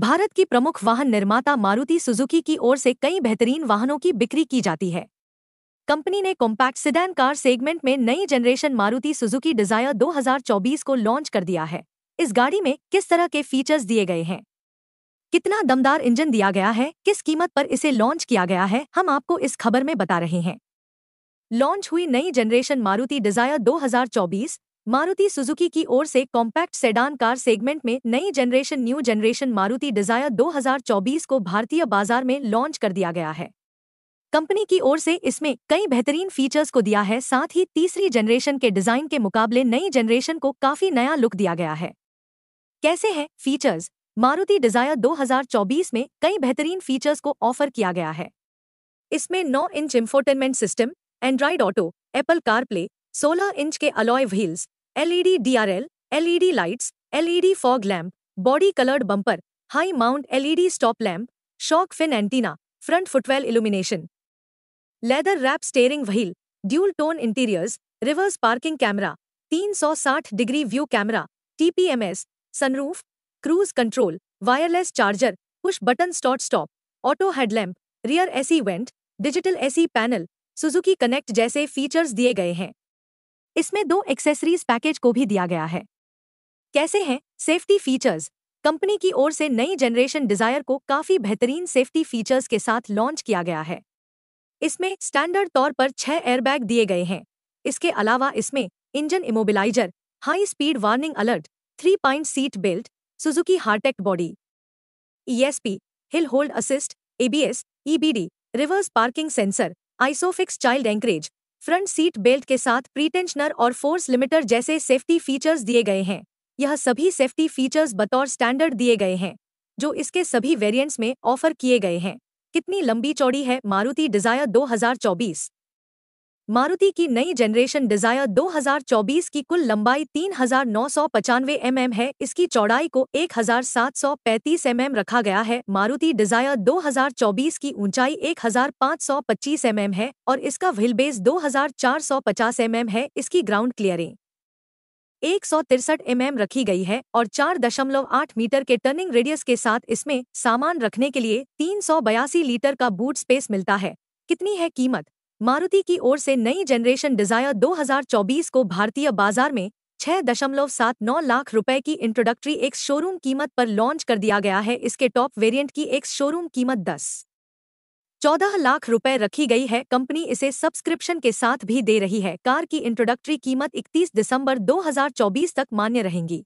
भारत की प्रमुख वाहन निर्माता मारुति सुजुकी की ओर से कई बेहतरीन वाहनों की बिक्री की जाती है कंपनी ने कॉम्पैक्ट सिडैन कार सेगमेंट में नई जनरेशन मारुति सुजुकी डिजायर 2024 को लॉन्च कर दिया है इस गाड़ी में किस तरह के फीचर्स दिए गए हैं कितना दमदार इंजन दिया गया है किस कीमत पर इसे लॉन्च किया गया है हम आपको इस खबर में बता रहे हैं लॉन्च हुई नई generation Maruti Dzire 2024 Maruti Suzuki की ओर से कॉम्पैक्ट सेडान कार सेगमेंट में नई generation new generation Maruti Dzire 2024 को भारतीय बाजार में लॉन्च कर दिया गया है कंपनी की ओर से इसमें कई बेहतरीन फीचर्स को दिया है साथ ही तीसरी जनरेशन के डिजाइन के मुकाबले नई जनरेशन को काफी नया लुक दिया गया है कैसे हैं फीचर्स मारुति डिजायर 2024 में कई बेहतरीन फीचर्स को ऑफर किया गया है इसमें 9 inch infotainment system Android auto Apple CarPlay 16 inch के alloy wheels LED DRL LED lights LED fog lamp body coloured bumper high mount LED stop lamp shark fin antenna front footwell illumination leather wrap steering wheel dual tone interiors reverse parking camera 360 degree view camera TPMS sunroof cruise control wireless charger push button start stop auto headlamp rear AC vent digital AC panel Suzuki connect जैसे features दिए गए हैं इसमें दो accessories package को भी दिया गया है कैसे हैं सेफ्टी फीचर्स कंपनी की ओर से नई जनरेशन डिजायर को काफी बेहतरीन सेफ्टी फीचर्स के साथ लॉन्च किया गया है इसमें स्टैंडर्ड तौर पर छह एयरबैग दिए गए हैं इसके अलावा इसमें engine immobiliser high speed warning alert three point seat belt Suzuki Heartect body ESP hill hold assist ABS EBD reverse parking sensor ISOFIX child anchorage front seat belt के साथ प्रीटेंशनर और फोर्स लिमिटर जैसे safety features दिए गए हैं यह सभी safety features बतौर स्टैंडर्ड दिए गए हैं जो इसके सभी वेरिएंट्स में ऑफर किए गए हैं कितनी लंबी चौड़ी है मारुति डिजायर 2024 मारुति की नई जनरेशन डिजायर 2024 की कुल लंबाई तीन हजार नौ सौ पचानवे है इसकी चौड़ाई को एक हजार सात सौ पैंतीस रखा गया है मारुति डिजायर 2024 की ऊंचाई एक हजार पाँच सौ पच्चीस है और इसका व्हीलबेस दो हजार चार सौ पचास है इसकी ग्राउंड क्लियरिंग एक सौ तिरसठ एम रखी गई है और चार दशमलव आठ मीटर के टर्निंग रेडियस के साथ इसमें सामान रखने के लिए तीन सौ बयासी लीटर का बूट स्पेस मिलता है कितनी है कीमत मारुति की ओर से नई जनरेशन डिजायर 2024 को भारतीय बाजार में छह दशमलव सात नौ लाख रुपए की इंट्रोडक्टरी एक्स शोरूम कीमत पर लॉन्च कर दिया गया है इसके टॉप वेरिएंट की एक्स शोरूम कीमत दस चौदह लाख रुपए रखी गई है कंपनी इसे सब्सक्रिप्शन के साथ भी दे रही है कार की इंट्रोडक्टरी कीमत 31 दिसंबर 2024 तक मान्य रहेंगी